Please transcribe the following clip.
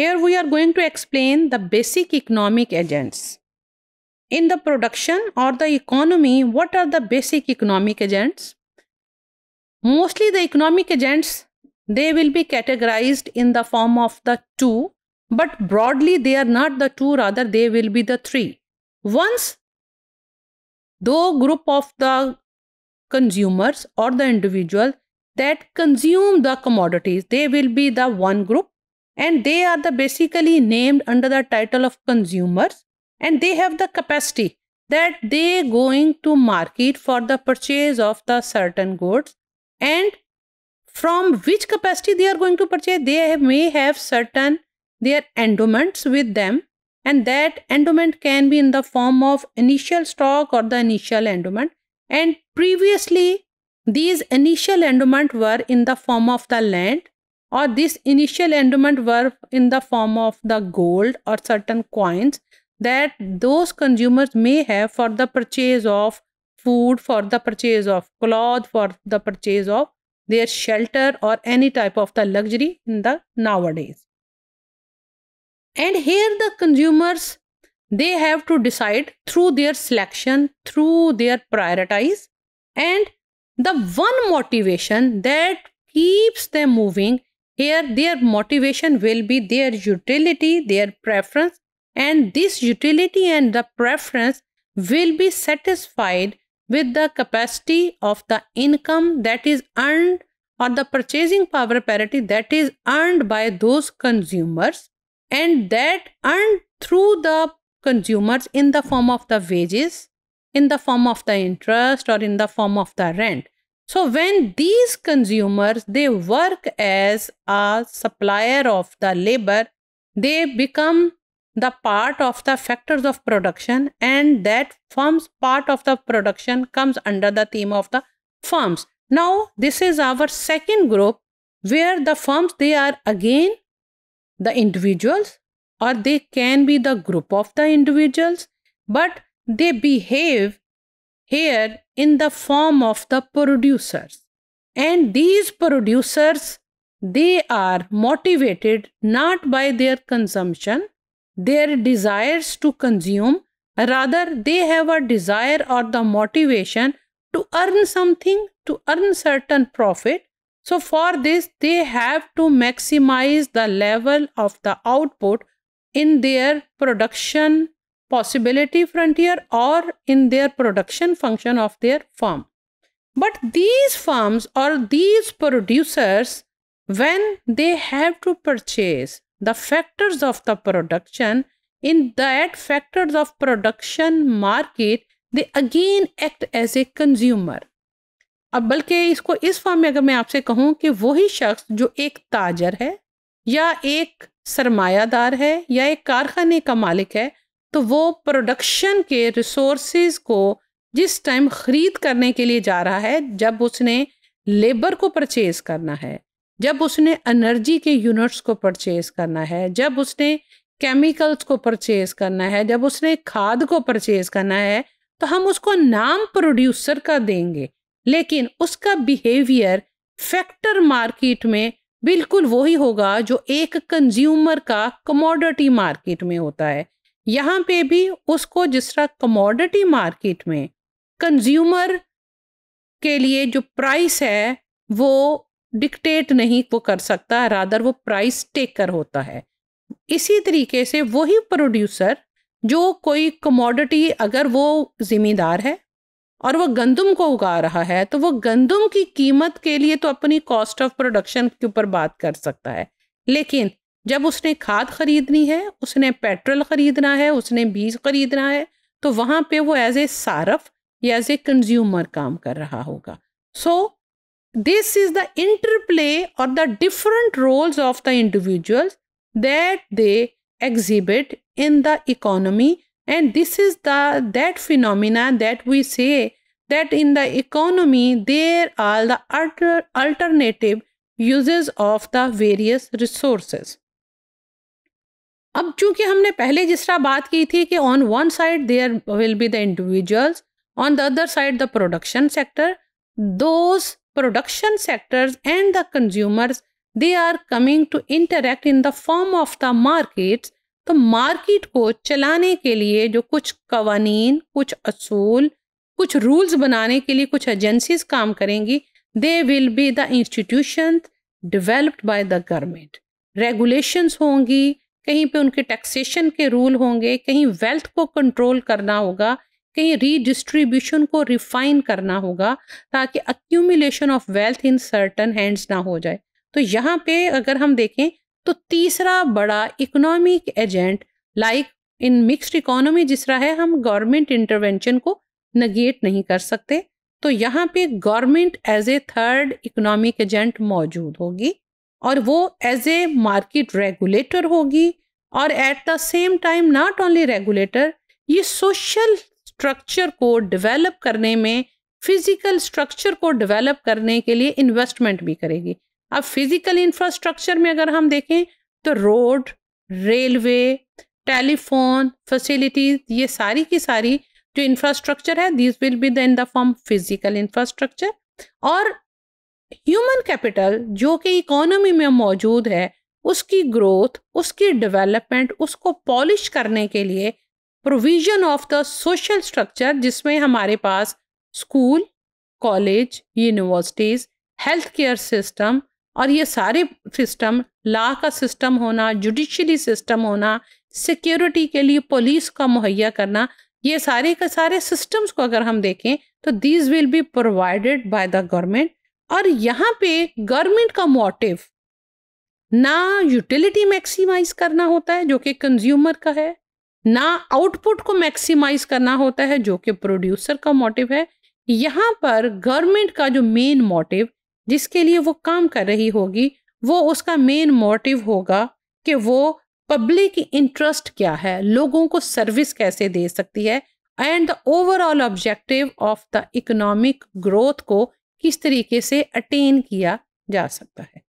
Here we are going to explain the basic economic agents. In the production or the economy, what are the basic economic agents? Mostly the economic agents, they will be categorized in the form of the two, but broadly they are not the two, rather they will be the three. Once though group of the consumers or the individual that consume the commodities, they will be the one group and they are the basically named under the title of consumers and they have the capacity that they going to market for the purchase of the certain goods and from which capacity they are going to purchase they have, may have certain their endowments with them and that endowment can be in the form of initial stock or the initial endowment and previously these initial endowment were in the form of the land or this initial endowment were in the form of the gold or certain coins that those consumers may have for the purchase of food, for the purchase of cloth, for the purchase of their shelter or any type of the luxury in the nowadays. And here the consumers, they have to decide through their selection, through their prioritize and the one motivation that keeps them moving here, their motivation will be their utility, their preference, and this utility and the preference will be satisfied with the capacity of the income that is earned or the purchasing power parity that is earned by those consumers and that earned through the consumers in the form of the wages, in the form of the interest or in the form of the rent. So when these consumers, they work as a supplier of the labor, they become the part of the factors of production and that firms part of the production comes under the theme of the firms. Now this is our second group where the firms they are again the individuals or they can be the group of the individuals but they behave here in the form of the producers. And these producers, they are motivated not by their consumption, their desires to consume, rather they have a desire or the motivation to earn something, to earn certain profit. So for this, they have to maximize the level of the output in their production possibility frontier or in their production function of their farm. But these farms or these producers, when they have to purchase the factors of the production, in that factors of production market, they again act as a consumer. अब बल्कि इसको इस form में अगर मैं आपसे कहूँ कि वही शख्स जो एक ताजर है या एक सरमायादार है या एक कारखाने का मालिक है तो वो प्रोडक्शन के रिसोर्स को जिस टाइम ख़रीद करने के लिए जा रहा है जब उसने लेबर को परचेज़ करना है जब उसने एनर्जी के यूनिट्स को परचेज़ करना है जब उसने केमिकल्स को परचेज़ करना है जब उसने खाद को परचेज़ करना है तो हम उसको नाम प्रोड्यूसर का देंगे लेकिन उसका बिहेवियर फैक्टर मार्केट में बिल्कुल वही होगा जो एक कंज्यूमर का कमोडिटी मार्केट में होता है यहाँ पे भी उसको जिस तरह कमोडिटी मार्केट में कंज्यूमर के लिए जो प्राइस है वो डिक्टेट नहीं वो कर सकता रादर वो प्राइस टेकर होता है इसी तरीके से वही प्रोड्यूसर जो कोई कमोडिटी अगर वो ज़िम्मेदार है और वो गंदम को उगा रहा है तो वो गंदम की कीमत के लिए तो अपनी कॉस्ट ऑफ प्रोडक्शन के ऊपर बात कर सकता है लेकिन जब उसने खाद खरीदनी है उसने पेट्रोल ख़रीदना है उसने बीज खरीदना है तो वहाँ पे वो एज ए सारफ या एज ए कंज्यूमर काम कर रहा होगा so this is the interplay और the different roles of the individuals that they exhibit in the economy and this is the that phenomena that we say that in the economy there are the alternative alternative of the various various अब चूंकि हमने पहले जिस तरह बात की थी कि on one side there will be the individuals on the other side the production sector those production sectors and the consumers they are coming to interact in the form of the market तो market को चलाने के लिए जो कुछ कवानीन कुछ असूल कुछ रूल्स बनाने के लिए कुछ एजेंसीज काम करेंगी they will be the institution developed by the government regulations होंगी कहीं पे उनके टैक्सेशन के रूल होंगे कहीं वेल्थ को कंट्रोल करना होगा कहीं रीडिस्ट्रीब्यूशन को रिफाइन करना होगा ताकि accumulation of wealth in certain hands ना हो जाए तो यहाँ पे अगर हम देखें तो तीसरा बड़ा economic agent like in mixed economy जिस रहा है हम गवर्नमेंट इंटरवेंशन को नगेट नहीं कर सकते तो यहाँ पे government as a third economic agent मौजूद होगी और वो एज ए मार्केट रेगुलेटर होगी और at the same time not only regulator ये सोशल स्ट्रक्चर को डेवलप करने में फिजिकल स्ट्रक्चर को डेवलप करने के लिए इन्वेस्टमेंट भी करेगी अब फिजिकल इंफ्रास्ट्रक्चर में अगर हम देखें तो रोड रेलवे टेलीफोन फैसिलिटीज ये सारी की सारी जो इंफ्रास्ट्रक्चर है this will be the in the form physical infrastructure और ह्यूमन कैपिटल जो कि इकोनॉमी में मौजूद है उसकी ग्रोथ उसकी डेवलपमेंट उसको पॉलिश करने के लिए provision of the social structure जिसमें हमारे पास school college universities health care system और ये सारे सिस्टम ला का सिस्टम होना जुडिशरी सिस्टम होना सिक्योरिटी के लिए पुलिस का मुहैया करना ये सारे के सारे सिस्टम्स को अगर हम देखें तो these will be provided by the government और यहाँ पे गवर्नमेंट का मोटिव ना यूटिलिटी मैक्सिमाइज करना होता है जो कि कंज्यूमर का है ना आउटपुट को मैक्सिमाइज करना होता है जो कि प्रोड्यूसर का मोटिव है यहाँ पर गवर्नमेंट का जो मेन मोटिव जिसके लिए वो काम कर रही होगी वो उसका मेन मोटिव होगा कि वो पब्लिक इंटरेस्ट क्या है लोगों को सर्विस कैसे दे सकती है and the overall objective of the economic growth को किस तरीके से अटेन किया जा सकता है